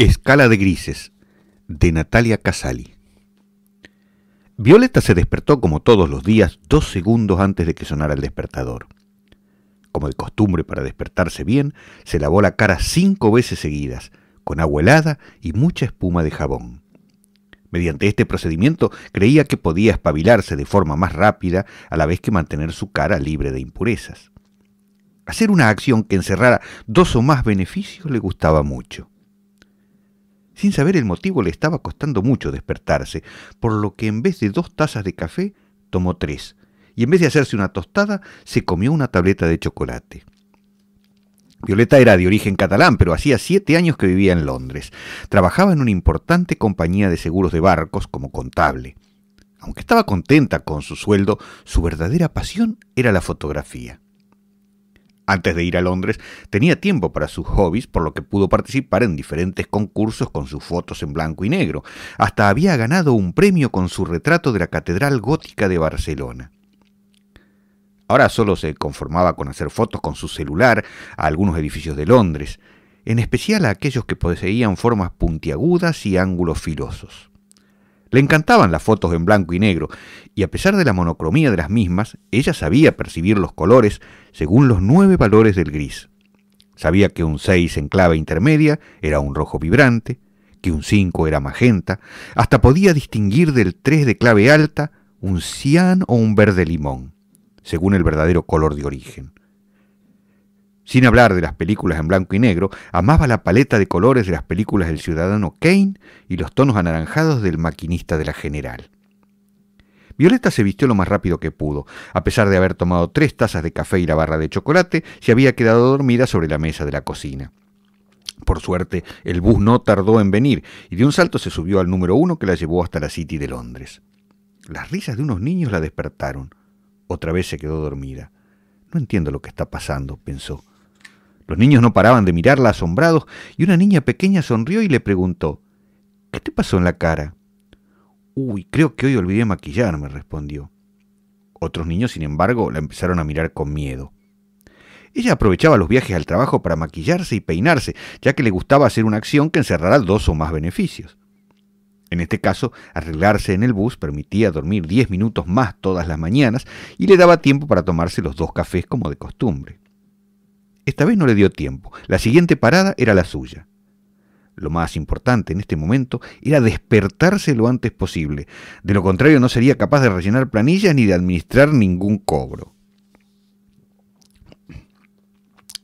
Escala de Grises, de Natalia Casali. Violeta se despertó como todos los días dos segundos antes de que sonara el despertador. Como de costumbre para despertarse bien, se lavó la cara cinco veces seguidas, con agua helada y mucha espuma de jabón. Mediante este procedimiento creía que podía espabilarse de forma más rápida a la vez que mantener su cara libre de impurezas. Hacer una acción que encerrara dos o más beneficios le gustaba mucho. Sin saber el motivo le estaba costando mucho despertarse, por lo que en vez de dos tazas de café tomó tres, y en vez de hacerse una tostada se comió una tableta de chocolate. Violeta era de origen catalán, pero hacía siete años que vivía en Londres. Trabajaba en una importante compañía de seguros de barcos como contable. Aunque estaba contenta con su sueldo, su verdadera pasión era la fotografía. Antes de ir a Londres, tenía tiempo para sus hobbies, por lo que pudo participar en diferentes concursos con sus fotos en blanco y negro. Hasta había ganado un premio con su retrato de la Catedral Gótica de Barcelona. Ahora solo se conformaba con hacer fotos con su celular a algunos edificios de Londres, en especial a aquellos que poseían formas puntiagudas y ángulos filosos. Le encantaban las fotos en blanco y negro, y a pesar de la monocromía de las mismas, ella sabía percibir los colores según los nueve valores del gris. Sabía que un 6 en clave intermedia era un rojo vibrante, que un 5 era magenta, hasta podía distinguir del 3 de clave alta un cian o un verde limón, según el verdadero color de origen. Sin hablar de las películas en blanco y negro, amaba la paleta de colores de las películas del ciudadano Kane y los tonos anaranjados del maquinista de la general. Violeta se vistió lo más rápido que pudo. A pesar de haber tomado tres tazas de café y la barra de chocolate, se había quedado dormida sobre la mesa de la cocina. Por suerte, el bus no tardó en venir y de un salto se subió al número uno que la llevó hasta la City de Londres. Las risas de unos niños la despertaron. Otra vez se quedó dormida. No entiendo lo que está pasando, pensó. Los niños no paraban de mirarla asombrados y una niña pequeña sonrió y le preguntó, ¿Qué te pasó en la cara? Uy, creo que hoy olvidé maquillarme, respondió. Otros niños, sin embargo, la empezaron a mirar con miedo. Ella aprovechaba los viajes al trabajo para maquillarse y peinarse, ya que le gustaba hacer una acción que encerrara dos o más beneficios. En este caso, arreglarse en el bus permitía dormir 10 minutos más todas las mañanas y le daba tiempo para tomarse los dos cafés como de costumbre. Esta vez no le dio tiempo. La siguiente parada era la suya. Lo más importante en este momento era despertarse lo antes posible. De lo contrario no sería capaz de rellenar planillas ni de administrar ningún cobro.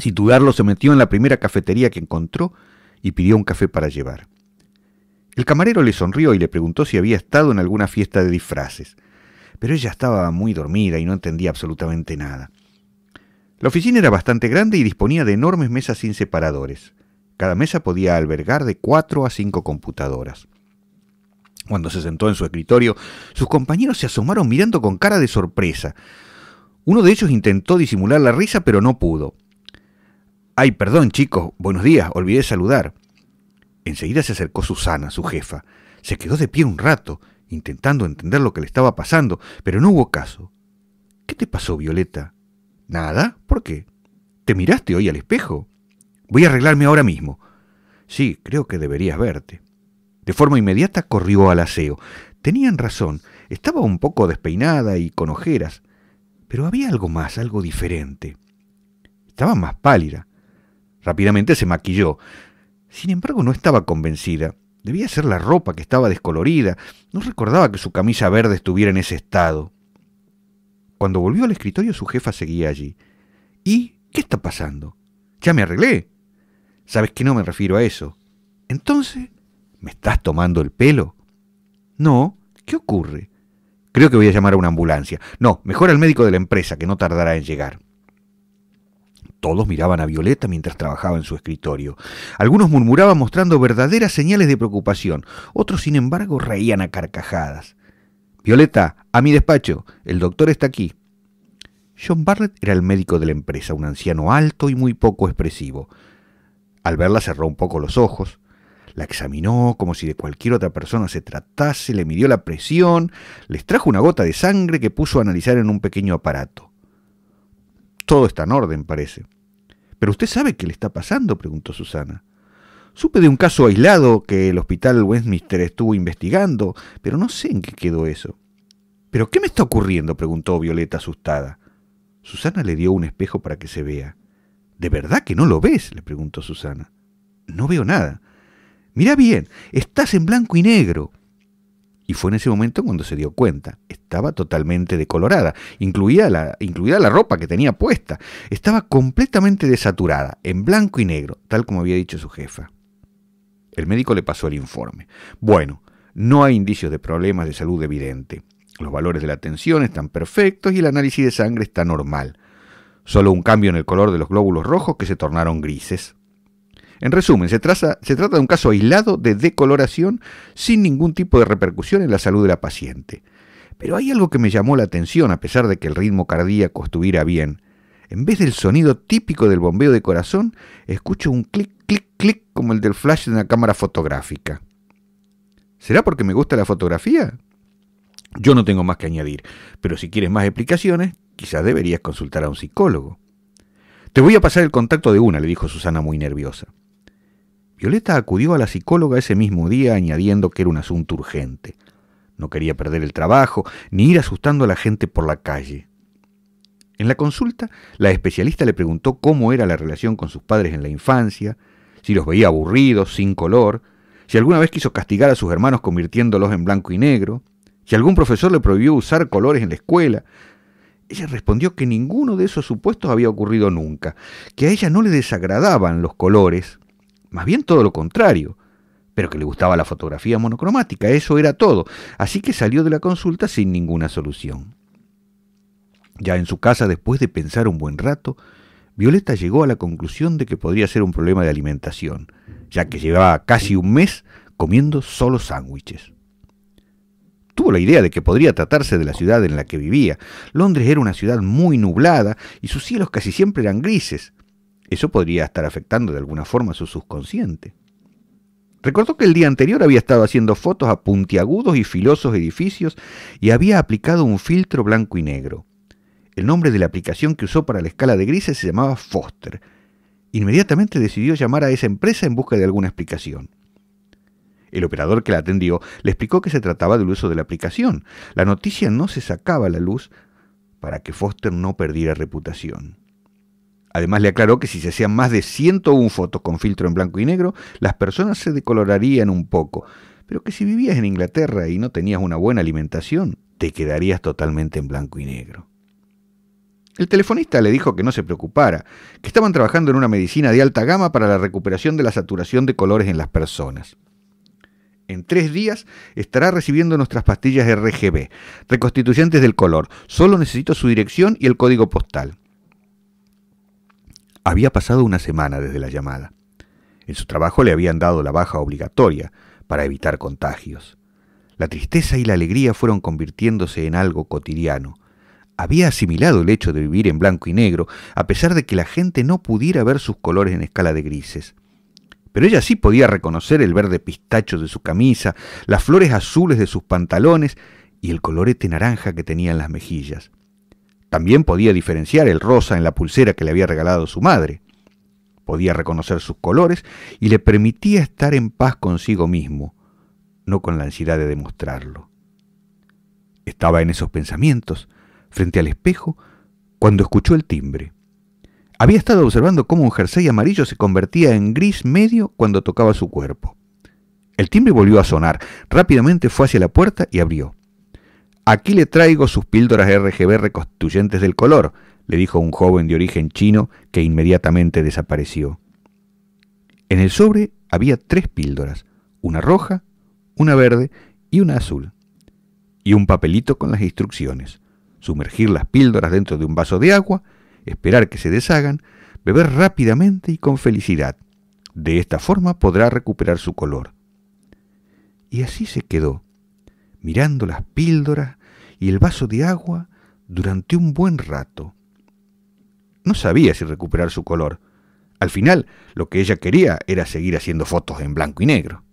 Situarlo se metió en la primera cafetería que encontró y pidió un café para llevar. El camarero le sonrió y le preguntó si había estado en alguna fiesta de disfraces, pero ella estaba muy dormida y no entendía absolutamente nada. La oficina era bastante grande y disponía de enormes mesas sin separadores. Cada mesa podía albergar de cuatro a cinco computadoras. Cuando se sentó en su escritorio, sus compañeros se asomaron mirando con cara de sorpresa. Uno de ellos intentó disimular la risa, pero no pudo. Ay, perdón, chicos, buenos días, olvidé saludar. Enseguida se acercó Susana, su jefa. Se quedó de pie un rato, intentando entender lo que le estaba pasando, pero no hubo caso. ¿Qué te pasó, Violeta? Nada, ¿Te miraste hoy al espejo? Voy a arreglarme ahora mismo. Sí, creo que deberías verte. De forma inmediata corrió al aseo. Tenían razón, estaba un poco despeinada y con ojeras, pero había algo más, algo diferente. Estaba más pálida. Rápidamente se maquilló. Sin embargo, no estaba convencida. Debía ser la ropa que estaba descolorida. No recordaba que su camisa verde estuviera en ese estado. Cuando volvió al escritorio su jefa seguía allí. ¿Y qué está pasando? Ya me arreglé. Sabes que no me refiero a eso. Entonces, ¿me estás tomando el pelo? No, ¿qué ocurre? Creo que voy a llamar a una ambulancia. No, mejor al médico de la empresa, que no tardará en llegar. Todos miraban a Violeta mientras trabajaba en su escritorio. Algunos murmuraban mostrando verdaderas señales de preocupación. Otros, sin embargo, reían a carcajadas. Violeta, a mi despacho. El doctor está aquí. John Barrett era el médico de la empresa, un anciano alto y muy poco expresivo. Al verla cerró un poco los ojos, la examinó como si de cualquier otra persona se tratase, le midió la presión, les trajo una gota de sangre que puso a analizar en un pequeño aparato. Todo está en orden, parece. ¿Pero usted sabe qué le está pasando? preguntó Susana. Supe de un caso aislado que el hospital Westminster estuvo investigando, pero no sé en qué quedó eso. ¿Pero qué me está ocurriendo? preguntó Violeta asustada. Susana le dio un espejo para que se vea. ¿De verdad que no lo ves? le preguntó Susana. No veo nada. Mira bien, estás en blanco y negro. Y fue en ese momento cuando se dio cuenta. Estaba totalmente decolorada, incluida la, incluida la ropa que tenía puesta. Estaba completamente desaturada, en blanco y negro, tal como había dicho su jefa. El médico le pasó el informe. Bueno, no hay indicios de problemas de salud evidente. Los valores de la tensión están perfectos y el análisis de sangre está normal. Solo un cambio en el color de los glóbulos rojos que se tornaron grises. En resumen, se, se trata de un caso aislado de decoloración sin ningún tipo de repercusión en la salud de la paciente. Pero hay algo que me llamó la atención a pesar de que el ritmo cardíaco estuviera bien. En vez del sonido típico del bombeo de corazón, escucho un clic, clic, clic como el del flash de una cámara fotográfica. ¿Será porque me gusta la fotografía? Yo no tengo más que añadir, pero si quieres más explicaciones, quizás deberías consultar a un psicólogo. Te voy a pasar el contacto de una, le dijo Susana muy nerviosa. Violeta acudió a la psicóloga ese mismo día añadiendo que era un asunto urgente. No quería perder el trabajo ni ir asustando a la gente por la calle. En la consulta, la especialista le preguntó cómo era la relación con sus padres en la infancia, si los veía aburridos, sin color, si alguna vez quiso castigar a sus hermanos convirtiéndolos en blanco y negro, si algún profesor le prohibió usar colores en la escuela. Ella respondió que ninguno de esos supuestos había ocurrido nunca, que a ella no le desagradaban los colores, más bien todo lo contrario, pero que le gustaba la fotografía monocromática, eso era todo, así que salió de la consulta sin ninguna solución. Ya en su casa, después de pensar un buen rato, Violeta llegó a la conclusión de que podría ser un problema de alimentación, ya que llevaba casi un mes comiendo solo sándwiches tuvo la idea de que podría tratarse de la ciudad en la que vivía. Londres era una ciudad muy nublada y sus cielos casi siempre eran grises. Eso podría estar afectando de alguna forma a su subconsciente. Recordó que el día anterior había estado haciendo fotos a puntiagudos y filosos edificios y había aplicado un filtro blanco y negro. El nombre de la aplicación que usó para la escala de grises se llamaba Foster. Inmediatamente decidió llamar a esa empresa en busca de alguna explicación. El operador que la atendió le explicó que se trataba del uso de la aplicación. La noticia no se sacaba a la luz para que Foster no perdiera reputación. Además le aclaró que si se hacían más de 101 fotos con filtro en blanco y negro, las personas se decolorarían un poco, pero que si vivías en Inglaterra y no tenías una buena alimentación, te quedarías totalmente en blanco y negro. El telefonista le dijo que no se preocupara, que estaban trabajando en una medicina de alta gama para la recuperación de la saturación de colores en las personas en tres días estará recibiendo nuestras pastillas RGB, reconstituyentes del color. Solo necesito su dirección y el código postal. Había pasado una semana desde la llamada. En su trabajo le habían dado la baja obligatoria para evitar contagios. La tristeza y la alegría fueron convirtiéndose en algo cotidiano. Había asimilado el hecho de vivir en blanco y negro, a pesar de que la gente no pudiera ver sus colores en escala de grises. Pero ella sí podía reconocer el verde pistacho de su camisa, las flores azules de sus pantalones y el colorete naranja que tenía en las mejillas. También podía diferenciar el rosa en la pulsera que le había regalado su madre. Podía reconocer sus colores y le permitía estar en paz consigo mismo, no con la ansiedad de demostrarlo. Estaba en esos pensamientos, frente al espejo, cuando escuchó el timbre. Había estado observando cómo un jersey amarillo se convertía en gris medio cuando tocaba su cuerpo. El timbre volvió a sonar. Rápidamente fue hacia la puerta y abrió. Aquí le traigo sus píldoras RGB reconstituyentes del color, le dijo un joven de origen chino que inmediatamente desapareció. En el sobre había tres píldoras, una roja, una verde y una azul, y un papelito con las instrucciones. Sumergir las píldoras dentro de un vaso de agua esperar que se deshagan, beber rápidamente y con felicidad. De esta forma podrá recuperar su color. Y así se quedó, mirando las píldoras y el vaso de agua durante un buen rato. No sabía si recuperar su color. Al final, lo que ella quería era seguir haciendo fotos en blanco y negro.